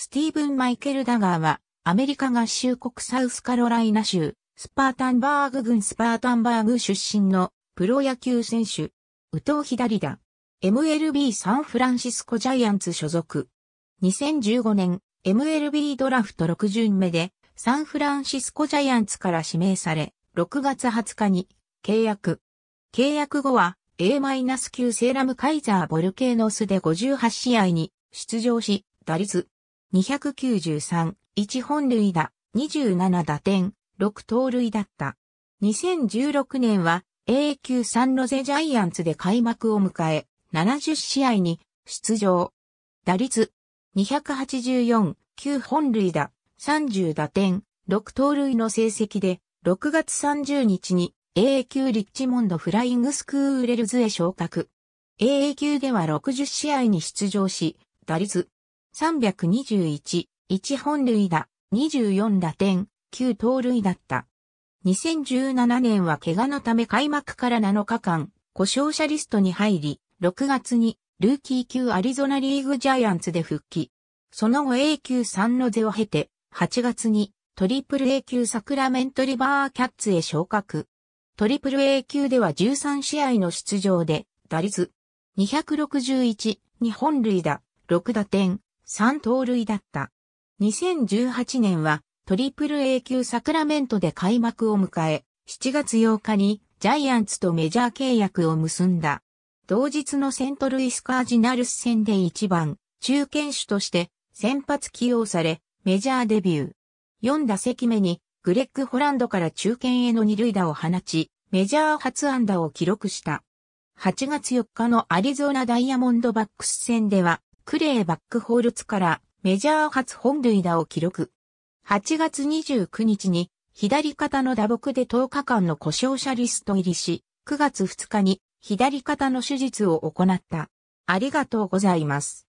スティーブン・マイケル・ダガーは、アメリカ合衆国サウスカロライナ州、スパータンバーグ郡スパータンバーグ出身のプロ野球選手、右投左打、MLB サンフランシスコジャイアンツ所属。2015年、MLB ドラフト6巡目で、サンフランシスコジャイアンツから指名され、6月20日に契約。契約後は A-9 セーラムカイザーボルケーノスで58試合に出場し、打率293、1本塁打、27打点、6盗塁だった。2016年は A 級サンロゼジャイアンツで開幕を迎え、70試合に出場。打率284、9本塁打、30打点、6盗塁の成績で、6月30日に a 級リッチモンドフライングスクーレルズへ昇格。a 級では60試合に出場し、打率321、1本塁打、24打点、9盗塁だった。2017年は怪我のため開幕から7日間、故障者リストに入り、6月にルーキー級アリゾナリーグジャイアンツで復帰。その後 A 級3のゼを経て、8月にトリプル A 級サクラメントリバーキャッツへ昇格。トリプル A 級では13試合の出場で、打率261、2本塁打、6打点、3盗塁だった。2018年はトリプル A 級サクラメントで開幕を迎え、7月8日にジャイアンツとメジャー契約を結んだ。同日のセントルイスカージナルス戦で1番、中堅手として先発起用され、メジャーデビュー。4打席目にグレッグ・ホランドから中堅への二塁打を放ち、メジャー初安打を記録した。8月4日のアリゾナダイヤモンドバックス戦では、クレーバックホールツからメジャー初本塁打を記録。8月29日に左肩の打撲で10日間の故障者リスト入りし、9月2日に左肩の手術を行った。ありがとうございます。